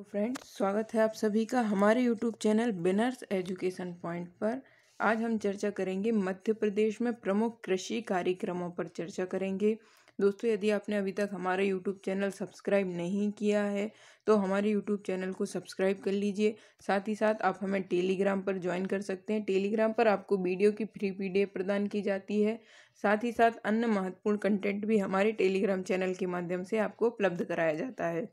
तो फ्रेंड्स स्वागत है आप सभी का हमारे यूट्यूब चैनल बिनर्स एजुकेशन पॉइंट पर आज हम चर्चा करेंगे मध्य प्रदेश में प्रमुख कृषि कार्यक्रमों पर चर्चा करेंगे दोस्तों यदि आपने अभी तक हमारा यूट्यूब चैनल सब्सक्राइब नहीं किया है तो हमारे यूट्यूब चैनल को सब्सक्राइब कर लीजिए साथ ही साथ आप हमें टेलीग्राम पर ज्वाइन कर सकते हैं टेलीग्राम पर आपको वीडियो की फ्री पी प्रदान की जाती है साथ ही साथ अन्य महत्वपूर्ण कंटेंट भी हमारे टेलीग्राम चैनल के माध्यम से आपको उपलब्ध कराया जाता है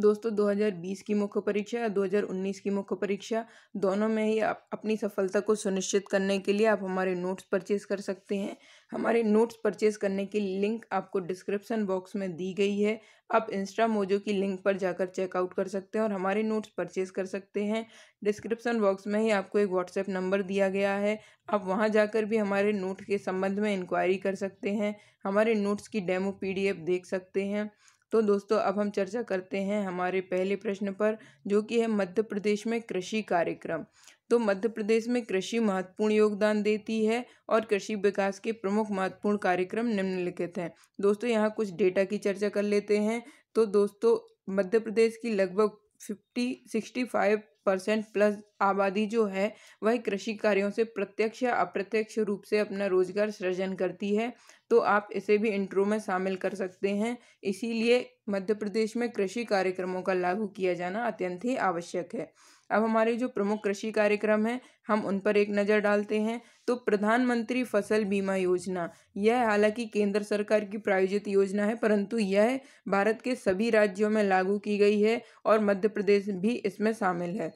दोस्तों 2020 की मुख्य परीक्षा या 2019 की मुख्य परीक्षा दोनों में ही आप अपनी सफलता को सुनिश्चित करने के लिए आप हमारे नोट्स परचेज कर सकते हैं हमारे नोट्स परचेज करने की लिंक आपको डिस्क्रिप्सन बॉक्स में दी गई है आप इंस्टा मोजो की लिंक पर जाकर चेकआउट कर सकते हैं और हमारे नोट्स परचेज कर सकते हैं डिस्क्रिप्सन बॉक्स में ही आपको एक व्हाट्सएप नंबर दिया गया है आप वहां जाकर भी हमारे नोट के संबंध में इंक्वायरी कर सकते हैं हमारे नोट्स की डेमो पीडीएफ देख सकते हैं तो दोस्तों अब हम चर्चा करते हैं हमारे पहले प्रश्न पर जो कि है मध्य प्रदेश में कृषि कार्यक्रम तो मध्य प्रदेश में कृषि महत्वपूर्ण योगदान देती है और कृषि विकास के प्रमुख महत्वपूर्ण कार्यक्रम निम्नलिखित हैं दोस्तों यहाँ कुछ डेटा की चर्चा कर लेते हैं तो दोस्तों मध्य प्रदेश की लगभग fifty sixty five percent plus आबादी जो है वह कृषि कार्यों से प्रत्यक्ष या अप्रत्यक्ष रूप से अपना रोजगार सृजन करती है तो आप इसे भी इंट्रो में शामिल कर सकते हैं इसीलिए मध्य प्रदेश में कृषि कार्यक्रमों का लागू किया जाना अत्यंत ही आवश्यक है अब हमारे जो प्रमुख कृषि कार्यक्रम हैं हम उन पर एक नज़र डालते हैं तो प्रधानमंत्री फसल बीमा योजना यह हालांकि केंद्र सरकार की प्रायोजित योजना है परंतु यह भारत के सभी राज्यों में लागू की गई है और मध्य प्रदेश भी इसमें शामिल है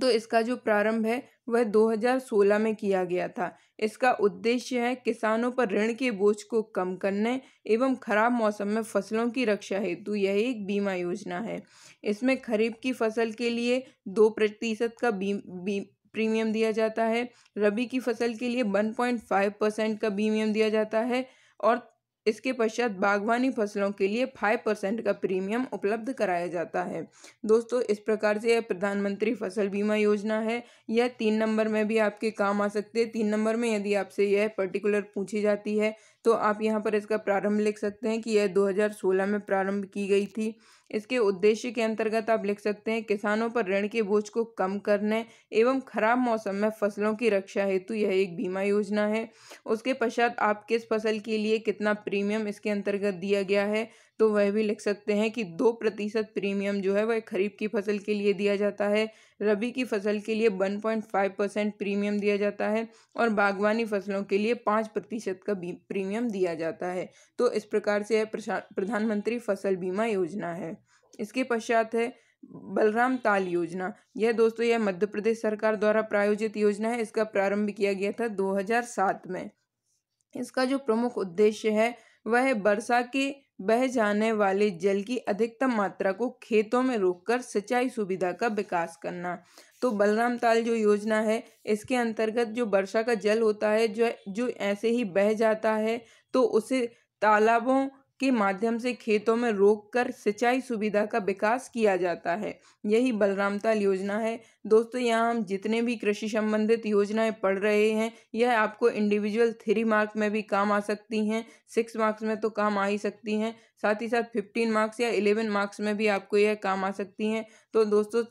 तो इसका जो प्रारंभ है वह 2016 में किया गया था इसका उद्देश्य है किसानों पर ऋण के बोझ को कम करने एवं खराब मौसम में फसलों की रक्षा हेतु यह एक बीमा योजना है इसमें खरीफ की फसल के लिए दो प्रतिशत का बी, बी, प्रीमियम दिया जाता है रबी की फसल के लिए 1.5 परसेंट का प्रीमियम दिया जाता है और इसके पश्चात बागवानी फसलों के लिए फाइव परसेंट का प्रीमियम उपलब्ध कराया जाता है दोस्तों इस प्रकार से यह प्रधानमंत्री फसल बीमा योजना है यह तीन नंबर में भी आपके काम आ सकते हैं तीन नंबर में यदि आपसे यह पर्टिकुलर पूछी जाती है तो आप यहाँ पर इसका प्रारंभ लिख सकते हैं कि यह 2016 में प्रारंभ की गई थी इसके उद्देश्य के अंतर्गत आप लिख सकते हैं किसानों पर ऋण के बोझ को कम करने एवं खराब मौसम में फसलों की रक्षा हेतु यह एक बीमा योजना है उसके पश्चात आप किस फसल के लिए कितना प्रीमियम इसके अंतर्गत दिया गया है तो वह भी लिख सकते हैं कि दो प्रतिशत प्रीमियम जो है वह खरीफ की फसल के लिए दिया जाता है रबी की फसल के लिए one point five percent premium दिया जाता है और बागवानी फसलों के लिए पाँच प्रतिशत का प्रीमियम प्रीमियम दिया जाता है तो इस प्रकार से यह प्रधानमंत्री फसल बीमा योजना है इसके पश्चात है बलराम ताल योजना यह दोस्तों यह मध्य प्रदेश सरकार द्वारा प्रायोजित योजना है इसका प्रारंभ किया गया था 2007 में इसका जो प्रमुख उद्देश्य है वह है वर्षा के बह जाने वाले जल की अधिकतम मात्रा को खेतों में रोककर सिंचाई सुविधा का विकास करना तो बलराम ताल जो योजना है इसके अंतर्गत जो वर्षा का जल होता है जो जो ऐसे ही बह जाता है तो उसे तालाबों के माध्यम से खेतों में रोककर सिंचाई सुविधा का विकास किया जाता है यही बलराम ताल योजना है दोस्तों यहाँ हम जितने भी कृषि संबंधित योजनाएं पढ़ रहे हैं यह आपको इंडिविजुअल थ्री मार्क्स में भी काम आ सकती हैं सिक्स मार्क्स में तो काम आ ही सकती हैं साथ ही साथ फिफ्टीन मार्क्स या इलेवन मार्क्स में भी आपको यह काम आ सकती हैं तो दोस्तों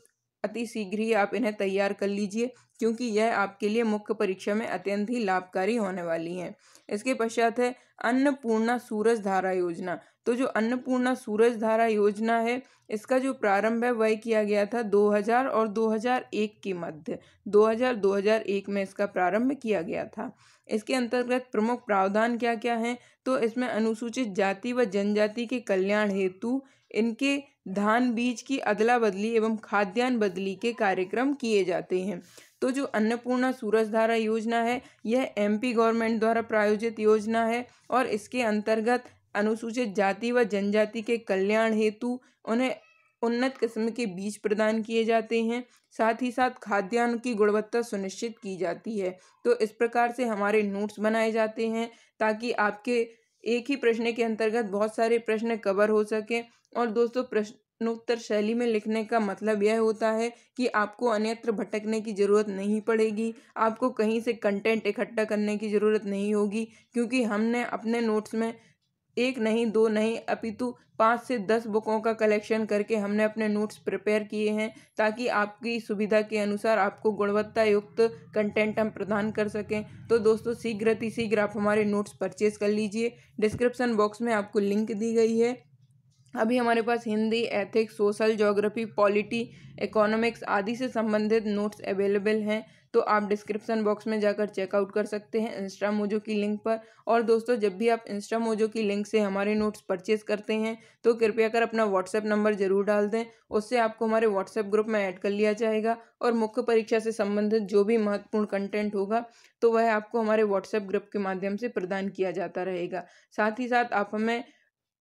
अति शीघ्र ही आप इन्हें तैयार कर लीजिए क्योंकि यह आपके लिए मुख्य परीक्षा में अत्यंत ही लाभकारी होने वाली है इसके पश्चात है अन्नपूर्णा सूरज धारा योजना तो जो अन्नपूर्णा सूरज धारा योजना है इसका जो प्रारंभ है वह किया गया था 2000 और 2001 के मध्य 2000-2001 में इसका प्रारंभ किया गया था इसके अंतर्गत प्रमुख प्रावधान क्या क्या हैं तो इसमें अनुसूचित जाति व जनजाति के कल्याण हेतु इनके धान बीज की अदला बदली एवं खाद्यान्न बदली के कार्यक्रम किए जाते हैं तो जो अन्नपूर्णा सूरज धारा योजना है यह एमपी गवर्नमेंट द्वारा प्रायोजित योजना है और इसके अंतर्गत अनुसूचित जाति व जनजाति के कल्याण हेतु उन्हें उन्नत किस्म के बीज प्रदान किए जाते हैं साथ ही साथ खाद्यान्न की गुणवत्ता सुनिश्चित की जाती है तो इस प्रकार से हमारे नोट्स बनाए जाते हैं ताकि आपके एक ही प्रश्न के अंतर्गत बहुत सारे प्रश्न कवर हो सकें और दोस्तों प्रश्नोत्तर शैली में लिखने का मतलब यह होता है कि आपको अन्यत्र भटकने की ज़रूरत नहीं पड़ेगी आपको कहीं से कंटेंट इकट्ठा करने की ज़रूरत नहीं होगी क्योंकि हमने अपने नोट्स में एक नहीं दो नहीं अपितु पाँच से दस बुकों का कलेक्शन करके हमने अपने नोट्स प्रिपेयर किए हैं ताकि आपकी सुविधा के अनुसार आपको गुणवत्ता युक्त कंटेंट हम प्रदान कर सकें तो दोस्तों शीघ्र अतिशीघ्र आप हमारे नोट्स परचेज कर लीजिए डिस्क्रिप्सन बॉक्स में आपको लिंक दी गई है अभी हमारे पास Hindi ethics social geography polity economics आदि से संबंधित नोट्स अवेलेबल हैं तो आप डिस्क्रिप्शन बॉक्स में जाकर चेकआउट कर सकते हैं इंस्टा मोजो की लिंक पर और दोस्तों जब भी आप इंस्टा मोजो की लिंक से हमारे नोट्स परचेज करते हैं तो कृपया कर अपना व्हाट्सएप नंबर जरूर डाल दें उससे आपको हमारे व्हाट्सएप ग्रुप में ऐड कर लिया जाएगा और मुख्य परीक्षा से संबंधित जो भी महत्वपूर्ण कंटेंट होगा तो वह आपको हमारे व्हाट्सएप ग्रुप के माध्यम से प्रदान किया जाता रहेगा साथ ही साथ आप हमें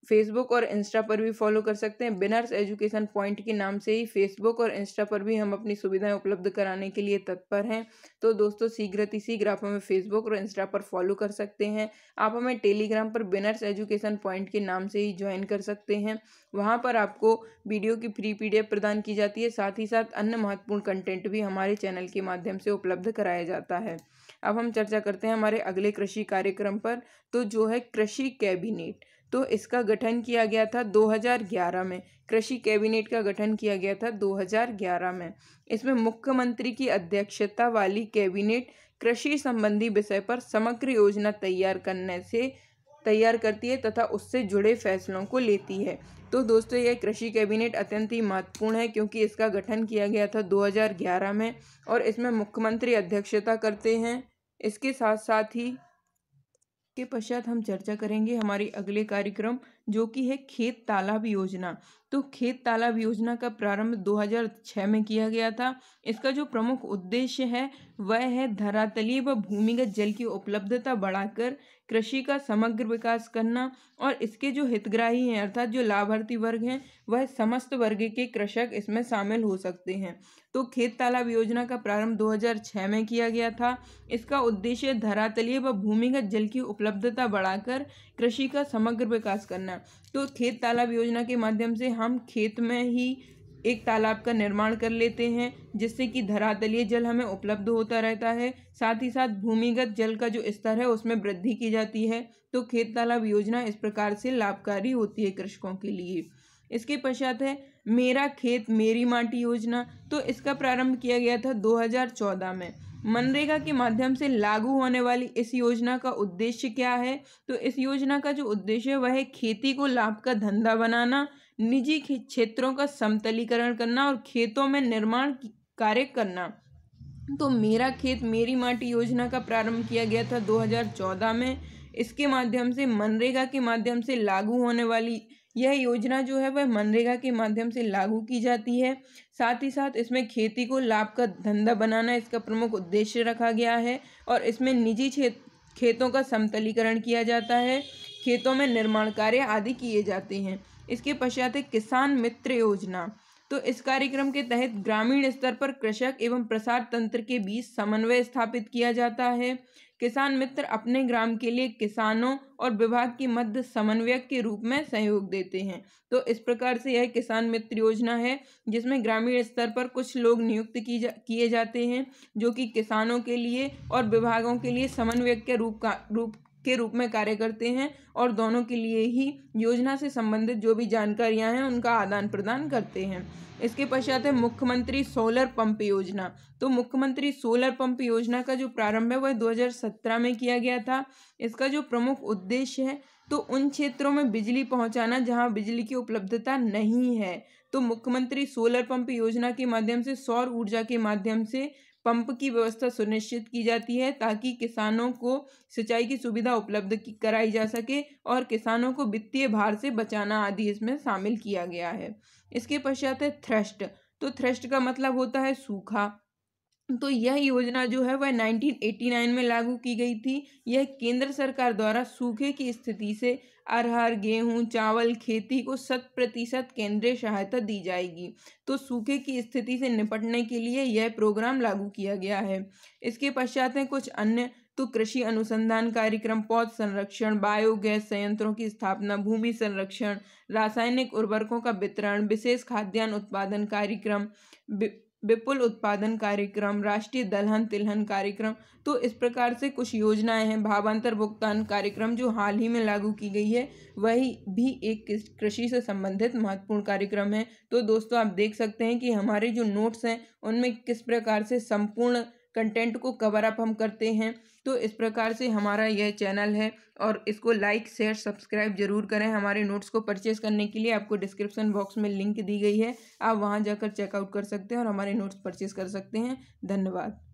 फेसबुक और इंस्टा पर भी फॉलो कर सकते हैं बिनर्स एजुकेशन पॉइंट के नाम से ही फेसबुक और इंस्टा पर भी हम अपनी सुविधाएं उपलब्ध कराने के लिए तत्पर हैं तो दोस्तों शीघ्र शीघ्र आप हमें फेसबुक और इंस्टा पर फॉलो कर सकते हैं आप हमें टेलीग्राम पर बिनर्स एजुकेशन पॉइंट के नाम से ही ज्वाइन कर सकते हैं वहाँ पर आपको वीडियो की फ्री पी प्रदान की जाती है साथ ही साथ अन्य महत्वपूर्ण कंटेंट भी हमारे चैनल के माध्यम से उपलब्ध कराया जाता है अब हम चर्चा करते हैं हमारे अगले कृषि कार्यक्रम पर तो जो है कृषि कैबिनेट तो इसका गठन किया गया था 2011 में कृषि कैबिनेट का गठन किया गया था 2011 में इसमें मुख्यमंत्री की अध्यक्षता वाली कैबिनेट कृषि संबंधी विषय पर समग्र योजना तैयार करने से तैयार करती है तथा उससे जुड़े फैसलों को लेती है तो दोस्तों यह कृषि कैबिनेट अत्यंत ही महत्वपूर्ण है क्योंकि इसका गठन किया गया था 2011 में और इसमें मुख्यमंत्री अध्यक्षता करते हैं इसके साथ साथ ही के पश्चात हम चर्चा करेंगे हमारे अगले कार्यक्रम जो कि है खेत तालाब योजना तो खेत तालाब योजना का प्रारंभ 2006 में किया गया था इसका जो प्रमुख उद्देश्य है वह है धरातलीय व भूमिगत जल की उपलब्धता बढ़ाकर कृषि का समग्र विकास करना और इसके जो हितग्राही हैं अर्थात जो लाभार्थी वर्ग हैं वह समस्त वर्ग के कृषक इसमें शामिल हो सकते हैं तो खेत तालाब योजना का प्रारंभ दो में किया गया था इसका उद्देश्य धरातलीय व भूमिगत जल की उपलब्धता बढ़ाकर कृषि का समग्र विकास करना योजना तो खेत तालाब योजना के माध्यम से हम खेत में ही एक तालाब का निर्माण कर लेते हैं जिससे कि धरातलीय जल हमें उपलब्ध होता रहता है साथ ही साथ भूमिगत जल का जो स्तर है उसमें वृद्धि की जाती है तो खेत तालाब योजना इस प्रकार से लाभकारी होती है कृषकों के लिए इसके पश्चात है मेरा खेत मेरी माटी योजना तो इसका प्रारंभ किया गया था 2014 में मनरेगा के माध्यम से लागू होने वाली इस योजना का उद्देश्य क्या है तो इस योजना का जो उद्देश्य है वह खेती को लाभ का धंधा बनाना निजी क्षेत्रों का समतलीकरण करना और खेतों में निर्माण कार्य करना तो मेरा खेत मेरी माटी योजना का प्रारंभ किया गया था 2014 में इसके माध्यम से मनरेगा के माध्यम से लागू होने वाली यह योजना जो है वह मनरेगा के माध्यम से लागू की जाती है साथ ही साथ इसमें खेती को लाभ का धंधा बनाना इसका प्रमुख उद्देश्य रखा गया है और इसमें निजी क्षेत्र खेतों का समतलीकरण किया जाता है खेतों में निर्माण कार्य आदि किए जाते हैं इसके पश्चात है किसान मित्र योजना तो इस कार्यक्रम के तहत ग्रामीण स्तर पर कृषक एवं प्रसार तंत्र के बीच समन्वय स्थापित किया जाता है किसान मित्र अपने ग्राम के लिए किसानों और विभाग की मध्य समन्वयक के रूप में सहयोग देते हैं तो इस प्रकार से यह किसान मित्र योजना है जिसमें ग्रामीण स्तर पर कुछ लोग नियुक्त की जा किए जाते हैं जो कि किसानों के लिए और विभागों के लिए समन्वयक के रूप का रूप के रूप में कार्य करते हैं और दोनों के लिए ही योजना से संबंधित जो भी जानकारियां हैं उनका आदान प्रदान करते हैं इसके पश्चात है मुख्यमंत्री सोलर पंप योजना तो मुख्यमंत्री सोलर पंप योजना का जो प्रारंभ है वह 2017 में किया गया था इसका जो प्रमुख उद्देश्य है तो उन क्षेत्रों में बिजली पहुंचाना जहां बिजली की उपलब्धता नहीं है तो मुख्यमंत्री सोलर पंप योजना के माध्यम से सौर ऊर्जा के माध्यम से पंप की व्यवस्था सुनिश्चित की जाती है ताकि किसानों को सिंचाई की सुविधा उपलब्ध कराई जा सके और किसानों को वित्तीय भार से बचाना आदि इसमें शामिल किया गया है इसके पश्चात है थ्रष्ट तो थ्रस्ट का मतलब होता है सूखा तो यह योजना जो है वह 1989 में लागू की गई थी यह केंद्र सरकार द्वारा सूखे की स्थिति से अरहर गेहूं चावल खेती को शत प्रतिशत केंद्रीय सहायता दी जाएगी तो सूखे की स्थिति से निपटने के लिए यह प्रोग्राम लागू किया गया है इसके पश्चात में कुछ अन्य तो कृषि अनुसंधान कार्यक्रम पौध संरक्षण बायोगैस संयंत्रों की स्थापना भूमि संरक्षण रासायनिक उर्वरकों का वितरण विशेष खाद्यान्न उत्पादन कार्यक्रम विपुल उत्पादन कार्यक्रम राष्ट्रीय दलहन तिलहन कार्यक्रम तो इस प्रकार से कुछ योजनाएं हैं भावांतर भुगतान कार्यक्रम जो हाल ही में लागू की गई है वही भी एक कृषि से संबंधित महत्वपूर्ण कार्यक्रम है तो दोस्तों आप देख सकते हैं कि हमारे जो नोट्स हैं उनमें किस प्रकार से संपूर्ण कंटेंट को कवर अप हम करते हैं तो इस प्रकार से हमारा यह चैनल है और इसको लाइक शेयर सब्सक्राइब जरूर करें हमारे नोट्स को परचेस करने के लिए आपको डिस्क्रिप्शन बॉक्स में लिंक दी गई है आप वहाँ जाकर चेकआउट कर सकते हैं और हमारे नोट्स परचेस कर सकते हैं धन्यवाद